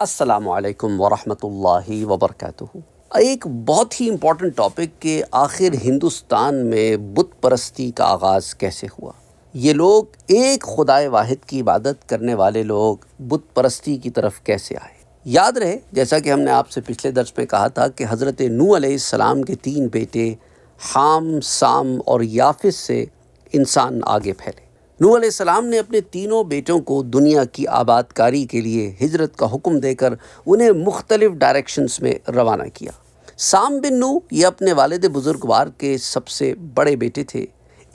असलकम वरहि वबरक एक बहुत ही इम्पॉर्टेंट टॉपिक के आखिर हिंदुस्तान में बुत परस्ती का आगाज़ कैसे हुआ ये लोग एक खुदाए वाहिद की इबादत करने वाले लोग बुत परस्ती की तरफ कैसे आए याद रहे जैसा कि हमने आपसे पिछले दर्ज में कहा था कि हज़रत नू आसमाम के तीन बेटे हाम साम और याफिस से इंसान आगे फैले नू सलाम ने अपने तीनों बेटों को दुनिया की आबादकारी के लिए हिजरत का हुक्म देकर उन्हें मुख्तलिफ डायरेक्शंस में रवाना किया साम बिन नू ये अपने वालद बुज़ुर्गवार के सबसे बड़े बेटे थे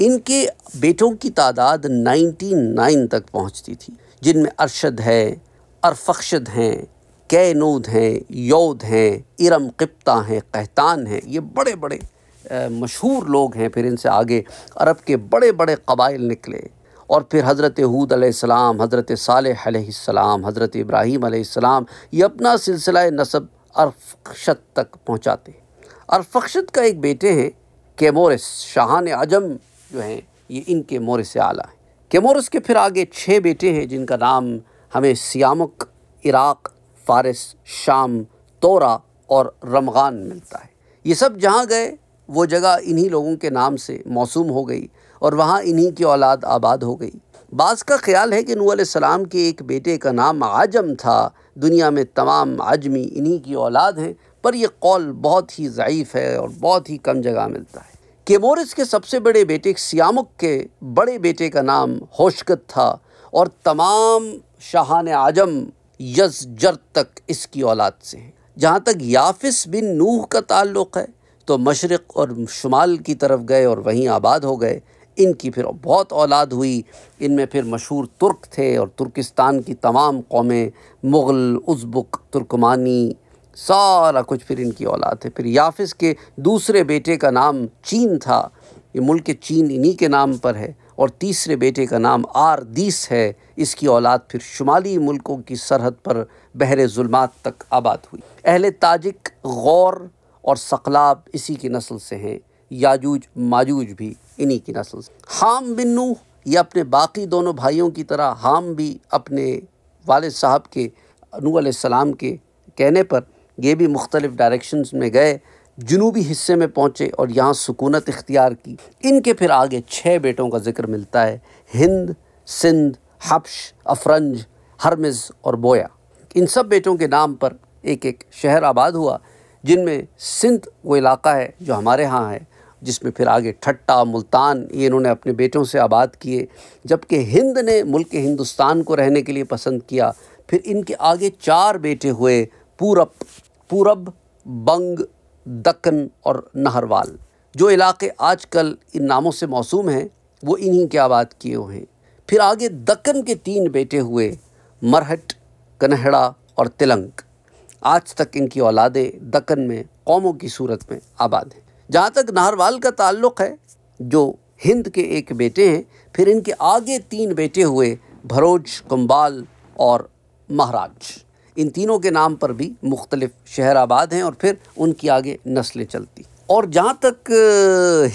इनके बेटों की तादाद 99 तक पहुंचती थी जिनमें अरशद है अरफद हैं कैनूद हैं यौद हैं इरम किप्ता हैं कहतान हैं ये बड़े बड़े मशहूर लोग हैं फिर इनसे आगे अरब के बड़े बड़े कबाइल निकले और फिर हज़रत हूद आसमाम हज़रत सालाम हज़रत इब्राहीम आसमाम ये अपना सिलसिला नसब अरफक्षत तक पहुँचाते अरफक्षत का एक बेटे हैं केमोरस शाहान आजम जो हैं ये इनके मोरस आला हैं केमोरस के फिर आगे छः बेटे हैं जिनका नाम हमें सियामक इराक़ फ़ारस शाम तोरा और रमगान मिलता है ये सब जहाँ गए वो जगह इन्हीं लोगों के नाम से मौसूम हो गई और वहाँ इन्हीं की औलाद आबाद हो गई बास का ख्याल है कि नूसम सलाम के एक बेटे का नाम आजम था दुनिया में तमाम आजमी इन्हीं की औलाद हैं पर यह कौल बहुत ही ज़यीफ़ है और बहुत ही कम जगह मिलता है केमोरिस के सबसे बड़े बेटे सियामुक के बड़े बेटे का नाम होशकत था और तमाम शाहान आजम जर तक इसकी औलाद से हैं जहाँ तक याफिस बिन नूह का ताल्लुक़ है तो मशरक़ और शुमाल की तरफ गए और वहीं आबाद हो गए इनकी फिर बहुत औलाद हुई इनमें फिर मशहूर तुर्क थे और तुर्किस्तान की तमाम कौमें मुग़ल उज़बक तुर्कमानी सारा कुछ फिर इनकी औलाद है फिर याफिस के दूसरे बेटे का नाम चीन था ये मुल्क चीन इन्हीं के नाम पर है और तीसरे बेटे का नाम आरदीस है इसकी औलाद फिर शुमाली मुल्कों की सरहद पर बहर जुल्मात तक आबाद हुई अहल ताजिक गौर और सकलाब इसी की नस्ल से हैं याजूज माजूज भी इन्हीं की नस्ल से हाम बिन नूह ये अपने बाकी दोनों भाइयों की तरह हाम भी अपने वाल साहब के नू सलाम के कहने पर यह भी मुख्तलिफ़ डायरेक्शंस में गए जनूबी हिस्से में पहुँचे और यहाँ सुकूनत इख्तियार की इनके फिर आगे छः बेटों का जिक्र मिलता है हिंद सिंध हब्श अफरंज हरमिज़ और बोया इन सब बेटों के नाम पर एक एक शहर आबाद हुआ जिनमें सिंध वो इलाका है जो हमारे यहाँ है जिसमें फिर आगे ठट्टा मुल्तान ये इन्होंने अपने बेटों से आबाद किए जबकि हिंद ने मुल्क हिंदुस्तान को रहने के लिए पसंद किया फिर इनके आगे चार बेटे हुए पूरब पूरब बंग दक्कन और नहरवाल जो इलाके आजकल इन नामों से मौसूम हैं वो इन्हीं के आबाद किए हुए हैं फिर आगे दक्कन के तीन बेटे हुए मरहट कन्हड़ा और तिलंक आज तक इनकी औलादें दक्कन में कौमों की सूरत में आबाद हैं जहाँ तक नाहरवाल का ताल्लुक है जो हिंद के एक बेटे हैं फिर इनके आगे तीन बेटे हुए भरोज कुम्बाल और महाराज इन तीनों के नाम पर भी मुख्तलिफ़ शहर आबाद हैं और फिर उनकी आगे नस्लें चलती और जहाँ तक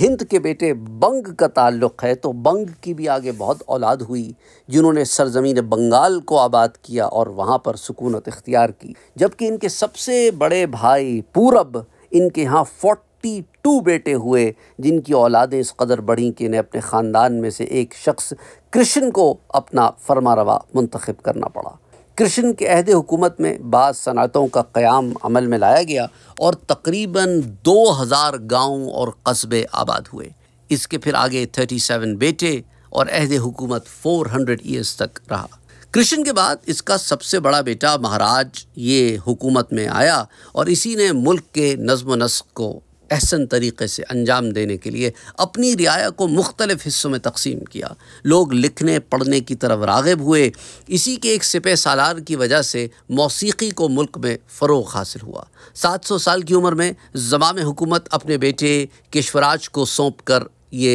हिंद के बेटे बंग का ताल्लुक़ है तो बंग की भी आगे बहुत औलाद हुई जिन्होंने सरजमीन बंगाल को आबाद किया और वहाँ पर सुकूनत इख्तियार की जबकि इनके सबसे बड़े भाई पूरब इनके यहाँ फोर्ट फिफ्टी टू बेटे हुए जिनकी औलादें इस कदर बढ़ी कि इन्हें अपने ख़ानदान में से एक शख्स कृष्ण को अपना फरमा रवा मंतखब करना पड़ा कृष्ण के अहद हुकूमत में बाद सनातों का क़्याम अमल में लाया गया और तकरीबन दो हज़ार गाँव और कस्बे आबाद हुए इसके फिर आगे थर्टी सेवन बेटे और अहद हुकूमत फोर हंड्रेड ईयर्स तक रहा कृष्ण के बाद इसका सबसे बड़ा बेटा महाराज ये हुकूमत में आया और इसी ने मुल्क के नज्म नस्क को अहसन तरीके से अंजाम देने के लिए अपनी रियाया को मुख्तलिफ़ हिस्सों में तकसीम किया लोग लिखने पढ़ने की तरफ रागब हुए इसी के एक सिपे सालार की वजह से मौसीकी को मुल्क में फ़रोग हासिल हुआ सात सौ साल की उम्र में जमाम हुकूमत अपने बेटे केशवराज को सौंप कर ये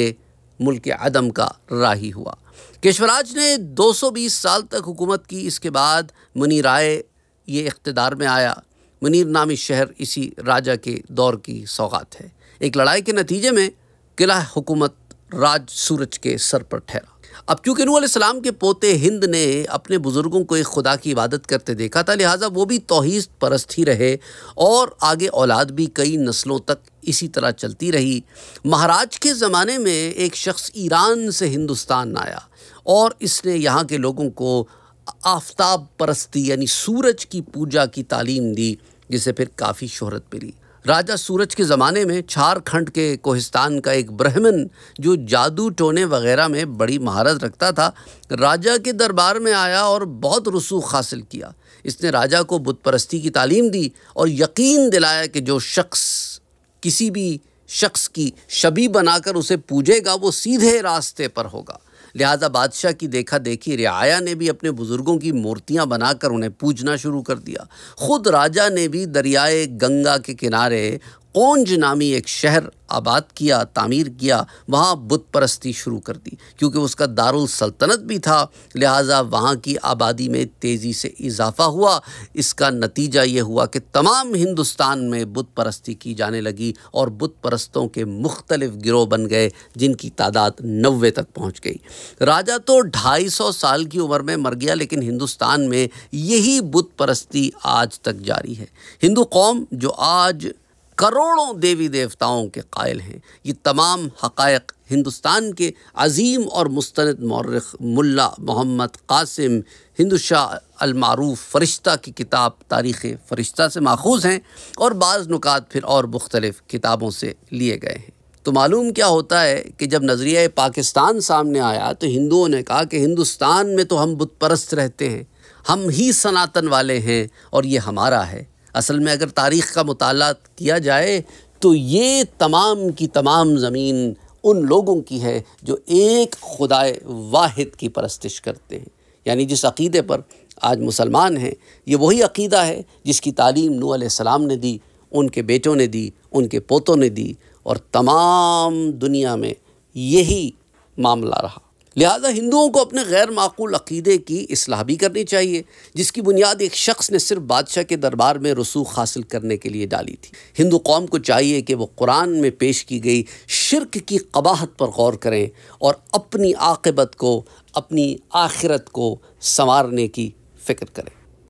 मुल्क अदम का राही हुआ केशवराज ने दो सौ बीस साल तक हुकूमत की इसके बाद मुनी राय ये इकतदार में आया मुनीर नामी शहर इसी राजा के दौर की सौगात है एक लड़ाई के नतीजे में किला हुकूमत राज सूरज के सर पर ठहरा अब चूँकि नू सलाम के पोते हिंद ने अपने बुज़ुर्गों को एक खुदा की इबादत करते देखा था लिहाजा वो भी तोहहीद परस्त ही रहे और आगे औलाद भी कई नस्लों तक इसी तरह चलती रही महाराज के ज़माने में एक शख्स ईरान से हिंदुस्तान आया और इसने यहाँ के लोगों को आफ्ताब परस्ती यानी सूरज की पूजा की तालीम दी जिसे फिर काफ़ी शोहरत मिली राजा सूरज के ज़माने में झारखंड के कोहिस्तान का एक ब्राह्मण जो जादू टोने वगैरह में बड़ी महारत रखता था राजा के दरबार में आया और बहुत रसूख हासिल किया इसने राजा को बुतपरस्ती की तालीम दी और यकीन दिलाया कि जो शख्स किसी भी शख्स की शबी बनाकर उसे पूजेगा वो सीधे रास्ते पर होगा लिहाजा बादशाह की देखा देखी रियाया ने भी अपने बुज़ुर्गों की मूर्तियाँ बनाकर उन्हें पूजना शुरू कर दिया ख़ुद राजा ने भी दरियाए गंगा के किनारे कौंज नामी एक शहर आबाद किया तामीर किया वहाँ बुत परस्ती शुरू कर दी क्योंकि उसका दारुल सल्तनत भी था लिहाजा वहाँ की आबादी में तेज़ी से इजाफा हुआ इसका नतीजा ये हुआ कि तमाम हिंदुस्तान में बुत परस्ती की जाने लगी और बुत परस्तों के मुख्तलिफ गिरोह बन गए जिनकी तादाद नबे तक पहुँच गई राजा तो ढाई सौ साल की उम्र में मर गया लेकिन हिंदुस्तान में यही बुत परस्ती आज तक जारी है हिंदू कौम जो आज करोड़ों देवी देवताओं के कायल हैं ये तमाम हकायक हिंदुस्तान के अजीम और मुस्ंद मौरख मुल्ला मोहम्मद कासिम हिंदुशाह अलमारूफ फ़रिश्ता की किताब तारीख़ फ़रिश्ता से माखूज़ हैं और बाज़ नुकात फिर और मुख्तलिफ़ किताबों से लिए गए हैं तो मालूम क्या होता है कि जब नज़रिया पाकिस्तान सामने आया तो हिंदुओं ने कहा कि हिंदुस्तान में तो हम बुतपरस्त रहते हैं हम ही सनातन वाले हैं और ये हमारा है असल में अगर तारीख़ का मताल किया जाए तो ये तमाम की तमाम ज़मीन उन लोगों की है जो एक खुदा वाहिद की परस्तिश करते हैं यानी जिस अकीदे पर आज मुसलमान हैं ये वही अकीदा है जिसकी तालीम नू आसमाम ने दी उनके बेटों ने दी उनके पोतों ने दी और तमाम दुनिया में यही मामला रहा लिहाजा हिंदुओं को अपने गैर माकूल अकीदे की असलाह भी करनी चाहिए जिसकी बुनियाद एक शख्स ने सिर्फ बादशाह के दरबार में रसूख हासिल करने के लिए डाली थी हिंदू कौम को चाहिए कि वह कुरान में पेश की गई शिरक की कबाहत पर गौर करें और अपनी आकबत को अपनी आखिरत को संवारने की फ़िक्र करें